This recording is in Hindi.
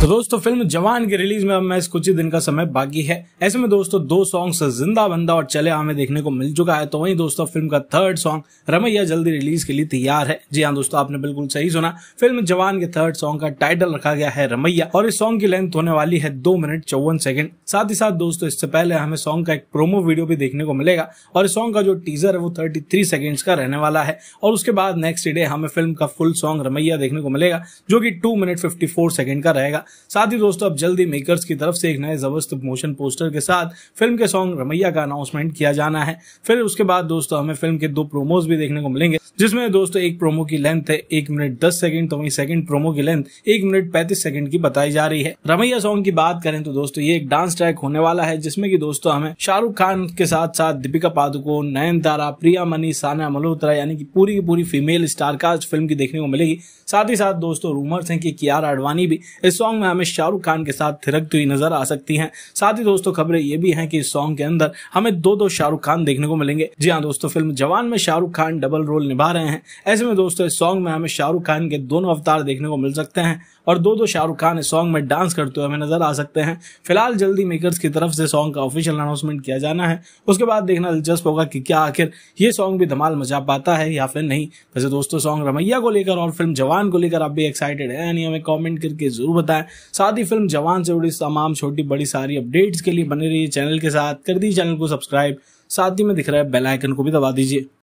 तो दोस्तों फिल्म जवान के रिलीज में अब मैं कुछ ही दिन का समय बाकी है ऐसे में दोस्तों दो सॉन्ग जिंदा बंदा और चले आमे देखने को मिल चुका है तो वहीं दोस्तों फिल्म का थर्ड सॉन्ग रमैया जल्दी रिलीज के लिए तैयार है जी हाँ दोस्तों आपने बिल्कुल सही सुना फिल्म जवान के थर्ड सॉन्ग का टाइटल रखा गया है रमैया और इस सॉन्ग की लेंथ होने वाली है दो मिनट चौवन सेकंड साथ ही साथ दोस्तों इससे पहले हमें सॉन्ग का एक प्रोमो वीडियो भी देखने को मिलेगा और इस सॉन्ग का जो टीजर है वो थर्टी थ्री का रहने वाला है और उसके बाद नेक्स्ट डे हमें फिल्म का फुल सॉन्ग रमैया देखने को मिलेगा जो की टू मिनट फिफ्टी फोर का रहेगा साथ ही दोस्तों अब जल्दी मेकर्स की तरफ से एक नए जबरदस्त मोशन पोस्टर के साथ फिल्म के सॉन्ग रमैया का अनाउंसमेंट किया जाना है फिर उसके बाद दोस्तों हमें फिल्म के दो प्रोमोज भी देखने को मिलेंगे जिसमें दोस्तों एक प्रोमो की लेंथ है एक मिनट दस सेकंड तो वही सेकंड प्रोमो की लेंथ एक मिनट पैंतीस सेकंड की बताई जा रही है रमैया सॉन्ग की बात करें तो दोस्तों ये एक डांस ट्रैक होने वाला है जिसमें कि दोस्तों हमें शाहरुख खान के साथ साथ दीपिका पादुकोण नयनतारा प्रिया मनी साना मल्होत्रा यानी कि पूरी की पूरी फीमेल स्टारकास्ट फिल्म की देखने को मिलेगी साथ ही साथ दोस्तों रूमर्स हैं कि कियारा अडवाणी भी इस सॉन्ग सॉन्ग में हमें शाहरुख खान के साथ थिरकती हुई नजर आ सकती हैं साथ ही दोस्तों खबरें ये भी हैं कि इस सॉन्ग के अंदर हमें दो दो शाहरुख खान देखने को मिलेंगे जी हाँ दोस्तों फिल्म जवान में शाहरुख खान डबल रोल निभा रहे हैं ऐसे में दोस्तों इस सॉन्ग में हमें शाहरुख खान के दोनों अवतार देखने को मिल सकते हैं और दो दो शाहरुख खान इस सॉन्ग में डांस करते हुए हमें नजर आ सकते हैं फिलहाल जल्दी मेकर्स की तरफ से सॉन्ग का ऑफिशियल अनाउंसमेंट किया जाना है उसके बाद देखना दिलचस्प होगा कि क्या आखिर ये सॉन्ग भी धमाल मचा पाता है या फिर नहीं वैसे दोस्तों सॉन्ग रमैया को लेकर और फिल्म जवान को लेकर आप भी एक्साइटेड है यानी हमें कॉमेंट करके जरूर बताएं साथ ही फिल्म जवान से जुड़ी तमाम छोटी बड़ी सारी अपडेट्स के लिए बने रहिए चैनल के साथ कर दीजिए चैनल को सब्सक्राइब साथ ही में दिख रहा है बेल आइकन को भी दबा दीजिए